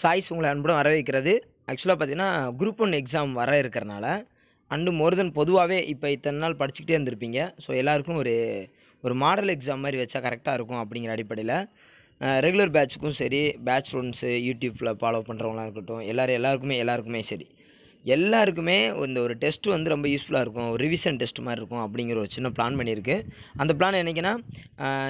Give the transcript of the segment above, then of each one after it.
choice உங்களை அன்புடன் வரவேற்கிறது ஆக்சுவலாக பார்த்தீங்கன்னா குரூப் ஒன் எக்ஸாம் வர இருக்கிறனால அண்டு மோர் தென் பொதுவாகவே இப்போ இத்தனை நாள் படிச்சுக்கிட்டே இருந்திருப்பீங்க ஸோ எல்லாருக்கும் ஒரு ஒரு மாடல் எக்ஸாம் மாதிரி வச்சா கரெக்டாக இருக்கும் அப்படிங்கிற அடிப்படையில் ரெகுலர் பேட்சுக்கும் சரி பேட்ச் ஸ்டூடெண்ட்ஸு யூடியூப்பில் ஃபாலோ பண்ணுறவங்களாக இருக்கட்டும் எல்லோரும் எல்லாருக்குமே எல்லாருக்குமே சரி எல்லாருக்குமே இந்த ஒரு டெஸ்ட் வந்து ரொம்ப யூஸ்ஃபுல்லாக இருக்கும் ஒரு ரிவிஷன் டெஸ்ட் மாதிரி இருக்கும் அப்படிங்கிற ஒரு சின்ன பிளான் பண்ணியிருக்கு அந்த பிளான் என்னைக்குன்னா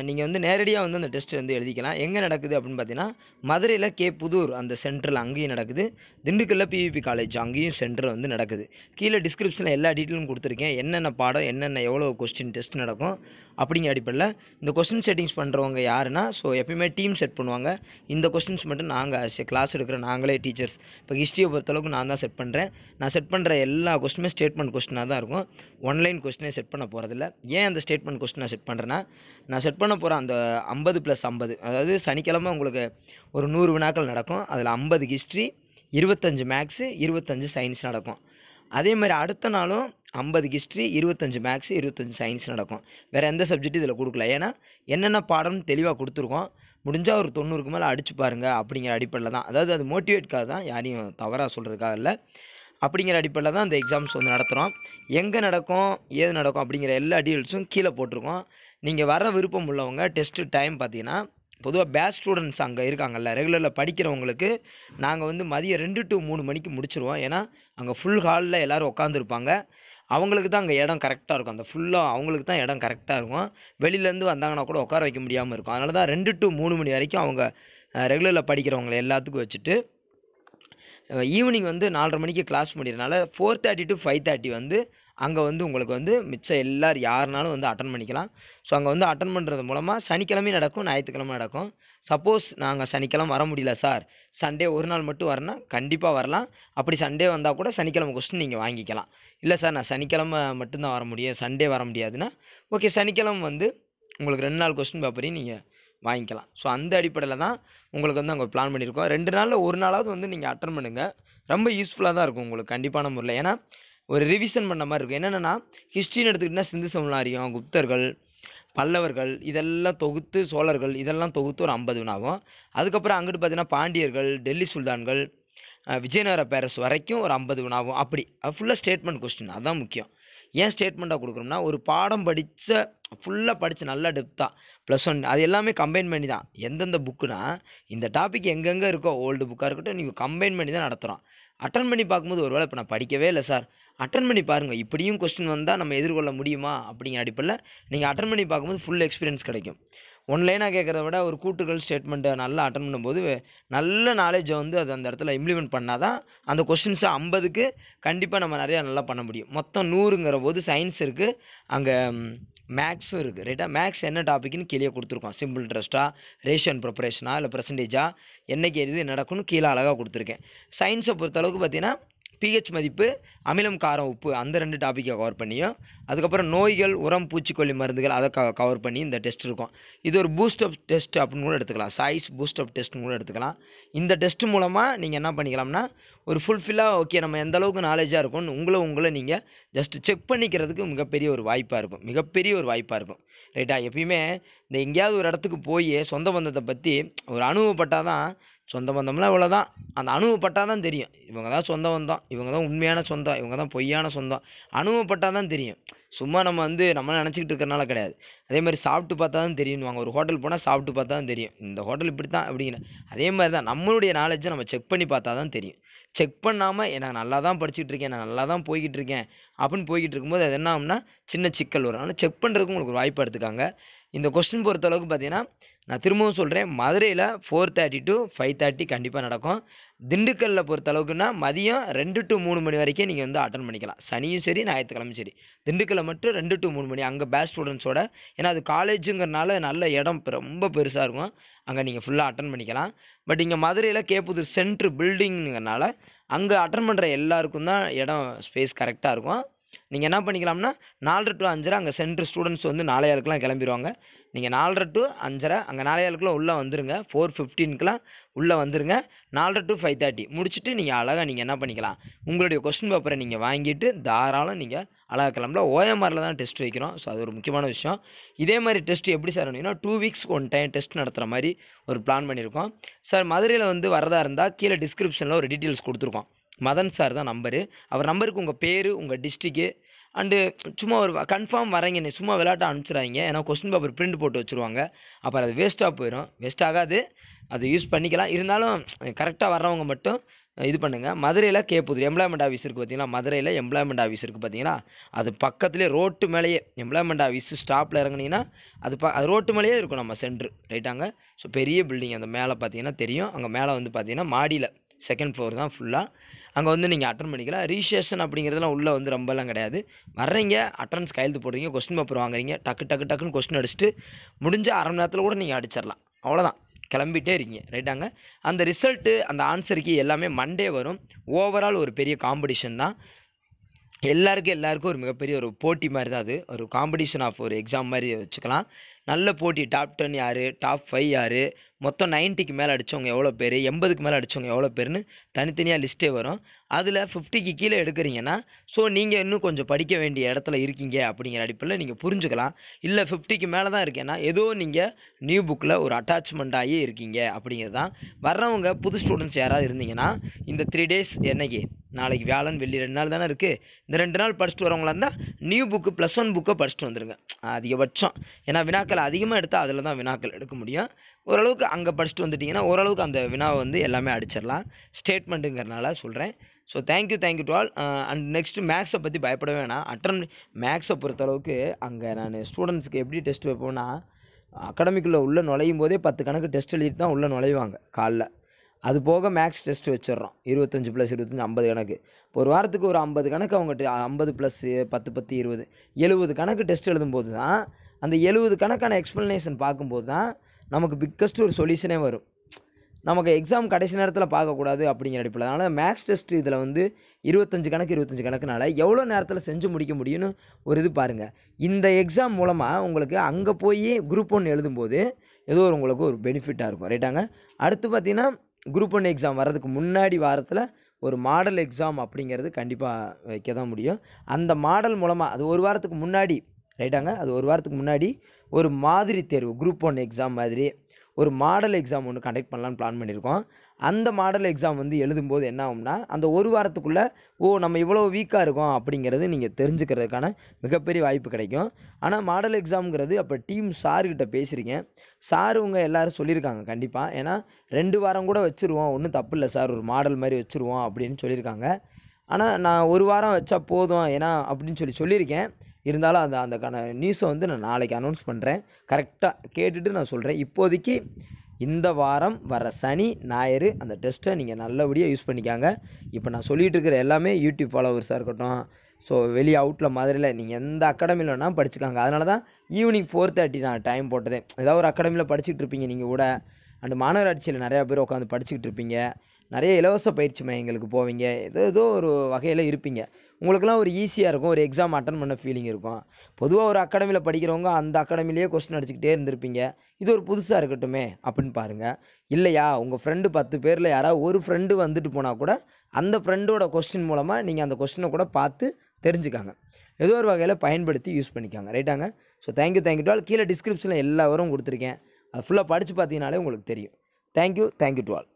நீங்கள் வந்து நேரடியாக வந்து அந்த டெஸ்ட்டு வந்து எழுதிக்கலாம் எங்கே நடக்குது அப்படின்னு பார்த்தீங்கன்னா மதுரையில் கே புதூர் அந்த சென்டரில் அங்கேயும் நடக்குது திண்டுக்கல்ல பிவிபி காலேஜ் அங்கேயும் சென்டர் வந்து நடக்குது கீழே டிஸ்கிரிப்ஷனில் எல்லா டீட்டெயிலும் கொடுத்துருக்கேன் என்னென்ன பாடம் என்னென்ன எவ்வளோ கொஸ்டின் டெஸ்ட் நடக்கும் அப்படிங்கிற அடிப்படையில் இந்த கொஸ்டின் செட்டிங்ஸ் பண்ணுறவங்க யாருன்னா ஸோ எப்பயுமே டீம் செட் பண்ணுவாங்க இந்த கொஸ்டின்ஸ் மட்டும் நாங்கள் கிளாஸ் எடுக்கிற நாங்களே டீச்சர்ஸ் இப்போ ஹிஸ்ட்ரியை பொறுத்தளவுக்கு நான் தான் செட் பண்ணுறேன் நான் செட் பண்ணுற எல்லா கொஸ்டினுமே ஸ்டேட்மெண்ட் கொஸ்டினாக தான் இருக்கும் ஒன்லைன் கொஸ்டினே செட் பண்ண போகிறதில்ல ஏன் அந்த ஸ்டேட்மெண்ட் கொஸ்டினை செட் பண்ணுறேன்னா நான் செட் பண்ண போகிற அந்த ஐம்பது ப்ளஸ் ஐம்பது அதாவது சனிக்கிழமை உங்களுக்கு ஒரு நூறு வினாக்கள் நடக்கும் அதில் ஐம்பது ஹிஸ்ட்ரி இருபத்தஞ்சு மேக்ஸு இருபத்தஞ்சு சயின்ஸ் நடக்கும் அதே மாதிரி அடுத்த நாளும் ஐம்பது ஹிஸ்ட்ரி இருபத்தஞ்சி மேக்ஸ் இருபத்தஞ்சி சயின்ஸ் நடக்கும் வேறு எந்த சப்ஜெக்ட் இதில் கொடுக்கல ஏன்னா என்னென்ன பாடம்னு தெளிவாக கொடுத்துருக்கோம் முடிஞ்சால் ஒரு தொண்ணூறுக்கு மேலே அடிச்சு பாருங்கள் அப்படிங்கிற அடிப்படையில் தான் அதாவது அது மோட்டிவேட்காக தான் யாரையும் தவறாக சொல்கிறதுக்காக இல்லை அப்படிங்கிற அடிப்படையில் தான் அந்த எக்ஸாம்ஸ் வந்து நடத்துகிறோம் எங்கே நடக்கும் ஏது நடக்கும் அப்படிங்கிற எல்லா டீட்டெயில்ஸும் கீழே போட்டிருக்கோம் நீங்கள் வர விருப்பம் உள்ளவங்க டெஸ்ட்டு டைம் பார்த்தீங்கன்னா பொதுவாக பேஸ் ஸ்டூடெண்ட்ஸ் அங்கே இருக்காங்கல்ல ரெகுலரில் படிக்கிறவங்களுக்கு நாங்கள் வந்து மதியம் ரெண்டு டு மூணு மணிக்கு முடிச்சுருவோம் ஏன்னா அங்கே ஃபுல் ஹாலில் எல்லோரும் உட்காந்துருப்பாங்க அவங்களுக்கு தான் அங்கே இடம் கரெக்டாக இருக்கும் அந்த ஃபுல்லாக அவங்களுக்கு தான் இடம் கரெக்டாக இருக்கும் வெளியிலேருந்து வந்தாங்கன்னா கூட உட்கார வைக்க முடியாமல் இருக்கும் அதனால தான் ரெண்டு டு மூணு மணி வரைக்கும் அவங்க ரெகுலரில் படிக்கிறவங்களை எல்லாத்துக்கும் வச்சுட்டு ஈவினிங் வந்து நாலரை மணிக்கு கிளாஸ் முடிகிறதுனால four thirty to five thirty வந்து அங்கே வந்து உங்களுக்கு வந்து மிச்சம் எல்லோரும் யாருனாலும் வந்து அட்டன் பண்ணிக்கலாம் ஸோ அங்கே வந்து அட்டன் பண்ணுறது மூலமாக சனிக்கிழமையும் நடக்கும் ஞாயிற்றுக்கிழமை நடக்கும் சப்போஸ் நாங்கள் சனிக்கிழமை வர முடியல சார் சண்டே ஒரு நாள் மட்டும் வரனா கண்டிப்பாக வரலாம் அப்படி சண்டே வந்தால் கூட சனிக்கிழமை கொஸ்டின் நீங்கள் வாங்கிக்கலாம் இல்லை சார் நான் சனிக்கிழமை மட்டும்தான் வர முடியும் சண்டே வர முடியாதுன்னா ஓகே சனிக்கிழமை வந்து உங்களுக்கு ரெண்டு நாள் கொஸ்டின் பேப்பரையும் நீங்கள் வாங்கிக்கலாம் ஸோ அந்த அடிப்படையில் தான் உங்களுக்கு வந்து அங்கே பிளான் பண்ணியிருக்கோம் ரெண்டு நாளில் ஒரு நாளாவது வந்து நீங்கள் அட்டன் பண்ணுங்கள் ரொம்ப யூஸ்ஃபுல்லாக தான் இருக்கும் உங்களுக்கு கண்டிப்பான முறையில் ஏன்னா ஒரு ரிவிஷன் பண்ண மாதிரி இருக்கும் என்னென்னா ஹிஸ்ட்ரின்னு எடுத்துக்கிட்டிங்கன்னா சிந்து சமலாரியம் குப்தர்கள் பல்லவர்கள் இதெல்லாம் தொகுத்து சோழர்கள் இதெல்லாம் தொகுத்து ஒரு ஐம்பது வினாவும் அதுக்கப்புறம் அங்கிட்டு பார்த்தீங்கன்னா பாண்டியர்கள் டெல்லி சுல்தான்கள் விஜயநகர பேரஸ் வரைக்கும் ஒரு ஐம்பது வினாவும் அப்படி ஃபுல்லாக ஸ்டேட்மெண்ட் கொஸ்டின் அதுதான் முக்கியம் ஏன் ஸ்டேட்மெண்ட்டாக கொடுக்குறோம்னா ஒரு பாடம் படித்த ஃபுல்லாக படித்த நல்லா டெப்த்தாக ப்ளஸ் ஒன் அது எல்லாமே கம்பைன் பண்ணி தான் எந்தெந்த புக்குனா இந்த டாபிக் எங்கெங்கே இருக்கோ ஓல்டு புக்காக இருக்கட்டும் நீங்கள் கம்பைன் பண்ணி தான் நடத்துகிறோம் அட்டன் பண்ணி பார்க்கும்போது ஒரு வேளை இப்போ நான் படிக்கவே இல்லை சார் அட்டன் பண்ணி பாருங்கள் இப்படியும் கொஸ்டின் வந்தால் நம்ம எதிர்கொள்ள முடியுமா அப்படிங்கிற அடிப்படையில் நீங்கள் அட்டன் பண்ணி பார்க்கும்போது ஃபுல் எக்ஸ்பீரியன்ஸ் கிடைக்கும் ஒன் லைனாக கேட்குறத விட ஒரு கூட்டுகள் ஸ்டேட்மெண்ட்டை நல்லா அட்டன் பண்ணும்போது நல்ல நாலேஜை வந்து அது அந்த இடத்துல இம்ப்ளிமெண்ட் பண்ணால் தான் அந்த கொஷின்ஸை ஐம்பதுக்கு கண்டிப்பாக நம்ம நிறையா நல்லா பண்ண முடியும் மொத்தம் நூறுங்கிற போது சயின்ஸ் இருக்குது அங்கே மேக்ஸும் இருக்குது ரைட்டாக மேக்ஸ் என்ன டாப்பிக்னு கீழே கொடுத்துருக்கோம் சிம்பிள் ட்ரெஸ்ட்டாக ரேஷன் ப்ரிப்பரேஷனாக இல்லை பர்சன்டேஜாக என்றைக்கு எது நடக்கும்னு கீழே அழகாக கொடுத்துருக்கேன் சயின்ஸை பொறுத்தளவுக்கு பார்த்திங்கன்னா பிஹெச் மதிப்பு அமிலம் காரம் உப்பு அந்த ரெண்டு டாப்பிக்கை கவர் பண்ணியும் அதுக்கப்புறம் நோய்கள் உரம் பூச்சிக்கொல்லி மருந்துகள் அதை க கவர் பண்ணி இந்த டெஸ்ட் இருக்கும் இது ஒரு பூஸ்ட் அப் டெஸ்ட் அப்படின்னு கூட எடுத்துக்கலாம் சாய்ஸ் பூஸ்ட் அப் டெஸ்ட்னு கூட எடுத்துக்கலாம் இந்த டெஸ்ட் மூலமாக நீங்கள் என்ன பண்ணிக்கலாம்னா ஒரு ஃபுல்ஃபில்லாக ஓகே நம்ம எந்த அளவுக்கு நாலேஜாக இருக்கும்னு உங்களை உங்களை நீங்கள் ஜஸ்ட் செக் பண்ணிக்கிறதுக்கு மிகப்பெரிய ஒரு வாய்ப்பாக இருக்கும் மிகப்பெரிய ஒரு வாய்ப்பாக இருக்கும் ரைட்டாக எப்பயுமே இந்த எங்கேயாவது ஒரு இடத்துக்கு போய் சொந்த பந்தத்தை பற்றி ஒரு அனுபவப்பட்டால் தான் சொந்த பந்தம்லாம் இவ்வளோதான் அந்த அனுபவப்பட்டால் தான் தெரியும் இவங்க தான் சொந்த பந்தம் இவங்க தான் உண்மையான சொந்தம் இவங்க தான் பொய்யான சொந்தம் அனுபவப்பட்டால் தான் தெரியும் சும்மா நம்ம வந்து நம்ம நினச்சிக்கிட்டு இருக்கிறனால கிடையாது அதே மாதிரி சாப்பிட்டு பார்த்தா தான் தெரியும் வாங்க ஒரு ஹோட்டல் போனால் சாப்பிட்டு பார்த்தா தான் தெரியும் இந்த ஹோட்டல் இப்படி தான் அப்படிங்கிற அதே மாதிரி தான் நம்மளுடைய நாலேஜை நம்ம செக் பண்ணி பார்த்தா தான் தெரியும் செக் பண்ணாமல் நான் நல்லா தான் படிச்சுட்டு இருக்கேன் நான் நல்லா தான் போய்கிட்டு இருக்கேன் அப்படின்னு போய்கிட்டு இருக்கும்போது அது என்ன ஆகும்னா சின்ன சிக்கல் வரும் ஆனால் செக் பண்ணுறதுக்கு உங்களுக்கு ஒரு வாய்ப்பு எடுத்துக்காங்க இந்த கொஸ்டின் பொறுத்தளவுக்கு பார்த்தீங்கன்னா நான் திரும்பவும் சொல்கிறேன் மதுரையில் four thirty to five thirty கண்டிப்பாக நடக்கும் திண்டுக்கல்லில் பொறுத்த அளவுக்குன்னா மதியம் ரெண்டு டு மூணு மணி வரைக்கும் நீங்கள் வந்து அட்டன் பண்ணிக்கலாம் சனியும் சரி ஞாயிற்றுக்கிழமை சரி திண்டுக்கல்ல மட்டும் ரெண்டு டு மூணு மணி அங்கே பேஸ்ட் ஸ்டூடெண்ட்ஸோட ஏன்னா அது காலேஜுங்கிறனால நல்ல இடம் ரொம்ப பெருசாக இருக்கும் அங்கே நீங்கள் ஃபுல்லாக அட்டன் பண்ணிக்கலாம் பட் இங்கே மதுரையில் கேப்புதூர் சென்ட்ரு பில்டிங்கிறனால அங்கே அட்டன் பண்ணுற எல்லாருக்கும் தான் இடம் ஸ்பேஸ் கரெக்டாக இருக்கும் நீங்கள் என்ன பண்ணிக்கலாம்னா நாலரை டு அஞ்சரை அங்கே சென்ட்ரு ஸ்டூடெண்ட்ஸ் வந்து நாளையாளுக்கெலாம் கிளம்பிடுவாங்க நீங்கள் நாலரை டு அஞ்சரை அங்கே நாளையாளுக்குலாம் உள்ளே வந்துருங்க ஃபோர் ஃபிஃப்டீனுக்குலாம் உள்ளே வந்துருங்க நாலரை டு ஃபைவ் தேர்ட்டி முடிச்சுட்டு நீங்கள் அழகாக நீங்கள் என்ன பண்ணிக்கலாம் உங்களுடைய கொஸ்டின் பேப்பரை நீங்கள் வாங்கிட்டு தாராளம் நீங்கள் அழகாக கிளம்பல ஓஎம்ஆரில் தான் டெஸ்ட் வைக்கிறோம் ஸோ அது ஒரு முக்கியமான விஷயம் இதே மாதிரி டெஸ்ட் எப்படி சார் பண்ணிங்கன்னா two weeks one time test நடத்துகிற மாதிரி ஒரு பிளான் பண்ணியிருக்கோம் சார் மதுரையில் வந்து வரதாக இருந்தால் கீழே டிஸ்கிரிப்ஷனில் ஒரு டீட்டெயில்ஸ் கொடுத்துருக்கோம் மதன் சார் தான் நம்பரு அவர் நம்பருக்கு உங்கள் பேர் உங்கள் டிஸ்ட்ரிக்கு அண்டு சும்மா ஒரு கன்ஃபார்ம் வரீங்கன்னு சும்மா விளையாட்ட அனுப்பிச்சிடாங்க ஏன்னா கொஸ்டின் பேப்பர் பிரிண்ட் போட்டு வச்சுருவாங்க அப்புறம் அது வேஸ்ட்டாக போயிடும் வேஸ்ட் ஆகாது அது யூஸ் பண்ணிக்கலாம் இருந்தாலும் கரெக்டாக வர்றவங்க மட்டும் இது பண்ணுங்கள் மதுரையில் கே புதிர் எம்ப்ளாய்மெண்ட் ஆஃபீஸ் இருக்குது பார்த்தீங்களா மதுரையில் எம்ப்ளாய்மெண்ட் ஆஃபீஸ் இருக்குது பார்த்தீங்கன்னா அது பக்கத்துலேயே ரோட்டு மேலேயே எம்ப்ளாய்மெண்ட் ஆஃபீஸ் ஸ்டாப்பில் இறங்குனீங்கன்னா அது ப அது ரோட்டு மேலேயே இருக்கும் நம்ம சென்ட்ரு ரைட்டாங்க ஸோ பெரிய பில்டிங் அந்த மேலே பார்த்தீங்கன்னா தெரியும் அங்கே மேலே வந்து பார்த்தீங்கன்னா மாடியில் செகண்ட் ஃப்ளோர் தான் ஃபுல்லாக அங்கே வந்து நீங்கள் அட்டன் பண்ணிக்கலாம் ரிஜிஸ்ட்ரேஷன் அப்படிங்கிறதுலாம் உள்ளே வந்து ரொம்பலாம் கிடையாது வர்றீங்க அட்டன்ஸ் கையெழுத்து போடுறீங்க கொஸ்டின் பேப்பர் வாங்குறீங்க டக்கு டக்கு டக்குன்னு கொஸ்டின் அடிச்சுட்டு முடிஞ்ச அரை மணி நேரத்தில் கூட நீங்கள் அடிச்சிடலாம் அவ்வளோதான் கிளம்பிட்டே இருக்கீங்க ரைட்டாங்க அந்த ரிசல்ட்டு அந்த ஆன்சருக்கு எல்லாமே மண்டே வரும் ஓவரால் ஒரு பெரிய காம்படிஷன் தான் எல்லாருக்கும் எல்லாருக்கும் ஒரு மிகப்பெரிய ஒரு போட்டி மாதிரி தான் அது ஒரு காம்படிஷன் ஆஃப் ஒரு எக்ஸாம் மாதிரி வச்சுக்கலாம் நல்ல போட்டி டாப் டென் யார் டாப் ஃபைவ் யார் மொத்தம் நைன்ட்டிக்கு மேலே அடித்தவங்க எவ்வளோ பேர் எண்பதுக்கு மேலே அடித்தவங்க எவ்வளோ பேர்னு தனித்தனியாக லிஸ்ட்டே வரும் அதில் ஃபிஃப்டிக்கு கீழே எடுக்கிறீங்கன்னா ஸோ நீங்கள் இன்னும் கொஞ்சம் படிக்க வேண்டிய இடத்துல இருக்கீங்க அப்படிங்கிற அடிப்படையில் நீங்கள் புரிஞ்சுக்கலாம் இல்லை ஃபிஃப்டிக்கு மேலே தான் இருக்கேன்னா ஏதோ நீங்கள் நியூ புக்கில் ஒரு அட்டாச்மெண்ட் ஆகி இருக்கீங்க அப்படிங்கிறது தான் வர்றவங்க புது ஸ்டூடெண்ட்ஸ் யாராவது இருந்தீங்கன்னா இந்த த்ரீ டேஸ் என்னைக்கு நாளைக்கு வியாழன் வெள்ளி ரெண்டு நாள் தானே இருக்குது இந்த ரெண்டு நாள் படிச்சுட்டு வரவங்களா இருந்தால் நியூ புக்கு ப்ளஸ் ஒன் புக்கை படிச்சுட்டு வந்துடுங்க அதிகபட்சம் ஏன்னா வினாக்கள் அதிகமாக எடுத்தால் அதில் தான் வினாக்கள் எடுக்க முடியும் ஓரளவுக்கு அங்கே படிச்சுட்டு வந்துட்டிங்கன்னா ஓரளவுக்கு அந்த வினாவை வந்து எல்லாமே அடிச்சிடலாம் ஸ்டேட்மெண்ட்டுங்கிறனால சொல்கிறேன் so thank you thank you to all and next மேக்ஸை பற்றி பயப்பட வேணாம் அட்டன் மேக்ஸை பொறுத்தளவுக்கு அங்கே நான் ஸ்டூடெண்ட்ஸுக்கு எப்படி டெஸ்ட் வைப்போம்னா அகாடமிக்குள்ளே உள்ளே நுழையும் போதே பத்து கணக்கு டெஸ்ட் எழுதிட்டு தான் உள்ளே நுழைவாங்க காலைல அது போக மேக்ஸ் டெஸ்ட் வச்சிடறோம் இருபத்தஞ்சி ப்ளஸ் இருபத்தஞ்சி ஐம்பது கணக்கு இப்போ ஒரு வாரத்துக்கு ஒரு ஐம்பது கணக்கு அவங்க ஐம்பது ப்ளஸ் பத்து பத்து இருபது எழுபது கணக்கு டெஸ்ட் எழுதும்போது தான் அந்த எழுபது கணக்கான எக்ஸ்ப்ளனேஷன் பார்க்கும்போது தான் நமக்கு பிக்கஸ்ட் ஒரு சொல்யூஷனே வரும் நமக்கு எக்ஸாம் கடைசி நேரத்தில் பார்க்கக்கூடாது அப்படிங்கிற அடிப்படையில் அதனால் மேக்ஸ் டெஸ்ட் இதில் வந்து இருபத்தஞ்சு கணக்கு இருபத்தஞ்சு கணக்குனால எவ்வளோ நேரத்தில் செஞ்சு முடிக்க முடியும்னு ஒரு இது பாருங்கள் இந்த எக்ஸாம் மூலமாக உங்களுக்கு அங்கே போய் குரூப் ஒன்று எழுதும்போது ஏதோ ஒரு உங்களுக்கு ஒரு பெனிஃபிட்டாக இருக்கும் ரைட்டாங்க அடுத்து பார்த்திங்கன்னா குரூப் ஒன் எக்ஸாம் வர்றதுக்கு முன்னாடி வாரத்தில் ஒரு மாடல் எக்ஸாம் அப்படிங்கிறது கண்டிப்பாக வைக்க தான் முடியும் அந்த மாடல் மூலமாக அது ஒரு வாரத்துக்கு முன்னாடி ரைட்டாங்க அது ஒரு வாரத்துக்கு முன்னாடி ஒரு மாதிரி தேர்வு குரூப் ஒன் எக்ஸாம் மாதிரி ஒரு மாடல் எக்ஸாம் ஒன்று கண்டக்ட் பண்ணலான்னு பிளான் பண்ணியிருக்கோம் அந்த மாடல் எக்ஸாம் வந்து எழுதும்போது என்ன ஆகும்னா அந்த ஒரு வாரத்துக்குள்ளே ஓ நம்ம இவ்வளோ வீக்காக இருக்கோம் அப்படிங்கிறது நீங்கள் தெரிஞ்சுக்கிறதுக்கான மிகப்பெரிய வாய்ப்பு கிடைக்கும் ஆனால் மாடல் எக்ஸாம்ங்கிறது அப்போ டீம் சாருக்கிட்ட பேசுகிறீங்க சார் இவங்க எல்லோரும் சொல்லியிருக்காங்க கண்டிப்பாக ஏன்னா ரெண்டு வாரம் கூட வச்சுருவோம் ஒன்றும் தப்பு இல்லை சார் ஒரு மாடல் மாதிரி வச்சுருவோம் அப்படின்னு சொல்லியிருக்காங்க ஆனால் நான் ஒரு வாரம் வச்சா போதும் ஏன்னா அப்படின்னு சொல்லி சொல்லியிருக்கேன் இருந்தாலும் அந்த அந்தக்கான நியூஸை வந்து நான் நாளைக்கு அனௌன்ஸ் பண்ணுறேன் கரெக்டாக கேட்டுட்டு நான் சொல்கிறேன் இப்போதைக்கு இந்த வாரம் வர சனி ஞாயிறு அந்த டெஸ்ட்டை நீங்கள் நல்லபடியாக யூஸ் பண்ணிக்காங்க இப்போ நான் சொல்லிகிட்டு இருக்கிற எல்லாமே யூடியூப் ஃபாலோவர்ஸாக இருக்கட்டும் ஸோ வெளியே அவுட்டில் மாதிரியில் நீங்கள் எந்த அகாடமியில் வேணால் படிச்சுக்காங்க அதனால தான் ஈவினிங் ஃபோர் தேர்ட்டி நான் டைம் போட்டதே ஏதாவது ஒரு அகாடமியில் படிச்சுட்டு இருப்பீங்க நீங்கள் கூட அண்ட் மாநகராட்சியில் நிறையா பேர் உட்காந்து படிச்சுக்கிட்டு இருப்பீங்க நிறைய இலவச பயிற்சி மையங்களுக்கு போவீங்க ஏதோ ஏதோ ஒரு வகையில் இருப்பீங்க உங்களுக்குலாம் ஒரு ஈஸியாக இருக்கும் ஒரு எக்ஸாம் அட்டன் பண்ண ஃபீலிங் இருக்கும் பொதுவாக ஒரு அகாடமியில் படிக்கிறவங்க அந்த அகாடமிலேயே கொஸ்டின் அடிச்சுக்கிட்டே இருந்திருப்பீங்க இது ஒரு புதுசாக இருக்கட்டுமே அப்படின்னு பாருங்கள் இல்லையா உங்கள் ஃப்ரெண்டு பத்து பேரில் யாராவது ஒரு ஃப்ரெண்டு வந்துட்டு போனால் கூட அந்த ஃப்ரெண்டோட கொஸ்டின் மூலமாக நீங்கள் அந்த கொஸ்டினை கூட பார்த்து தெரிஞ்சுக்காங்க ஏதோ ஒரு வகையில் பயன்படுத்தி யூஸ் பண்ணிக்காங்க ரைட்டாங்க ஸோ தேங்க்யூ தேங்க்யூ டுவால் கீழே டிஸ்கிரிப்ஷனில் எல்லா வரும் கொடுத்துருக்கேன் அது ஃபுல்லாக படித்து பார்த்தீங்கனாலே உங்களுக்கு தெரியும் தேங்க்யூ தேங்க்யூ டுவால்